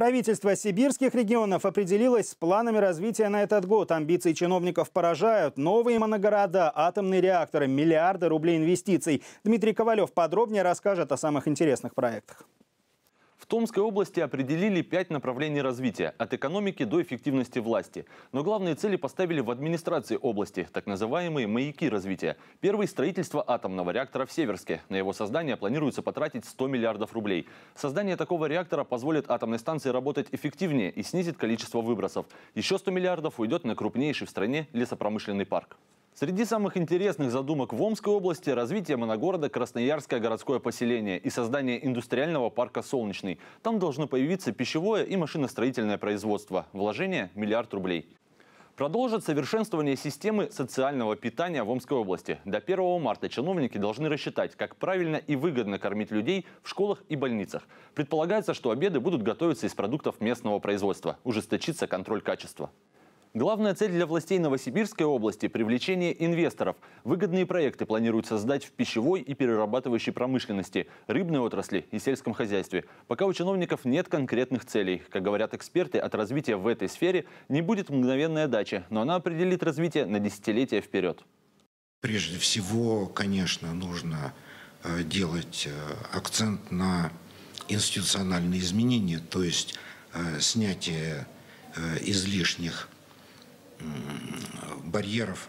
Правительство сибирских регионов определилось с планами развития на этот год. Амбиции чиновников поражают. Новые моногорода, атомные реакторы, миллиарды рублей инвестиций. Дмитрий Ковалев подробнее расскажет о самых интересных проектах. Томской области определили пять направлений развития – от экономики до эффективности власти. Но главные цели поставили в администрации области, так называемые «маяки развития». Первый – строительство атомного реактора в Северске. На его создание планируется потратить 100 миллиардов рублей. Создание такого реактора позволит атомной станции работать эффективнее и снизит количество выбросов. Еще 100 миллиардов уйдет на крупнейший в стране лесопромышленный парк. Среди самых интересных задумок в Омской области – развитие моногорода Красноярское городское поселение и создание индустриального парка «Солнечный». Там должно появиться пищевое и машиностроительное производство. Вложение – миллиард рублей. Продолжат совершенствование системы социального питания в Омской области. До 1 марта чиновники должны рассчитать, как правильно и выгодно кормить людей в школах и больницах. Предполагается, что обеды будут готовиться из продуктов местного производства. Ужесточится контроль качества. Главная цель для властей Новосибирской области – привлечение инвесторов. Выгодные проекты планируют создать в пищевой и перерабатывающей промышленности, рыбной отрасли и сельском хозяйстве. Пока у чиновников нет конкретных целей. Как говорят эксперты, от развития в этой сфере не будет мгновенной дача, но она определит развитие на десятилетия вперед. Прежде всего, конечно, нужно э, делать э, акцент на институциональные изменения, то есть э, снятие излишних барьеров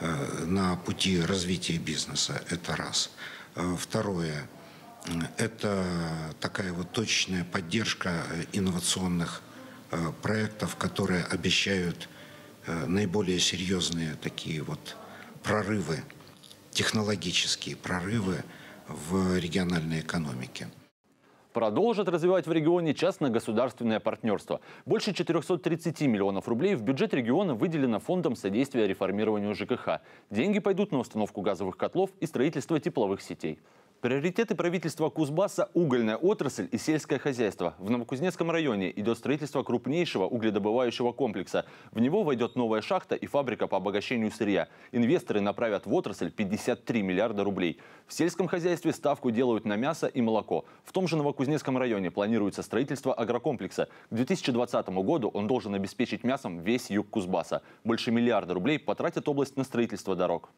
э, на пути развития бизнеса. Это раз. Э, второе – это такая вот точечная поддержка э, инновационных проектов, которые обещают наиболее серьезные такие вот прорывы, технологические прорывы в региональной экономике продолжат развивать в регионе частно-государственное партнерство. Больше 430 миллионов рублей в бюджет региона выделено фондом содействия реформированию ЖКХ. Деньги пойдут на установку газовых котлов и строительство тепловых сетей. Приоритеты правительства Кузбасса – угольная отрасль и сельское хозяйство. В Новокузнецком районе идет строительство крупнейшего угледобывающего комплекса. В него войдет новая шахта и фабрика по обогащению сырья. Инвесторы направят в отрасль 53 миллиарда рублей. В сельском хозяйстве ставку делают на мясо и молоко. В том же Новокузнецком районе планируется строительство агрокомплекса. К 2020 году он должен обеспечить мясом весь юг Кузбасса. Больше миллиарда рублей потратит область на строительство дорог.